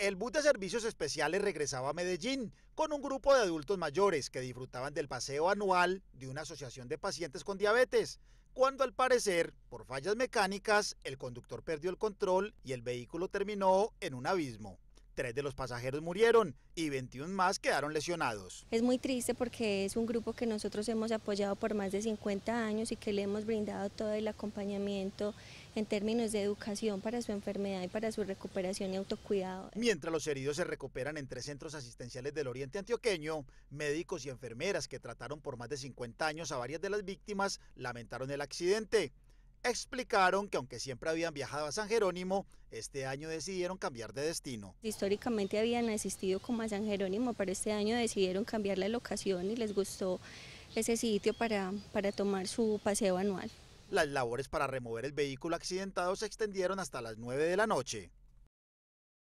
El bus de servicios especiales regresaba a Medellín con un grupo de adultos mayores que disfrutaban del paseo anual de una asociación de pacientes con diabetes, cuando al parecer, por fallas mecánicas, el conductor perdió el control y el vehículo terminó en un abismo. Tres de los pasajeros murieron y 21 más quedaron lesionados. Es muy triste porque es un grupo que nosotros hemos apoyado por más de 50 años y que le hemos brindado todo el acompañamiento en términos de educación para su enfermedad y para su recuperación y autocuidado. Mientras los heridos se recuperan en tres centros asistenciales del Oriente Antioqueño, médicos y enfermeras que trataron por más de 50 años a varias de las víctimas lamentaron el accidente explicaron que aunque siempre habían viajado a San Jerónimo, este año decidieron cambiar de destino. Históricamente habían asistido como a San Jerónimo, pero este año decidieron cambiar la locación y les gustó ese sitio para, para tomar su paseo anual. Las labores para remover el vehículo accidentado se extendieron hasta las 9 de la noche.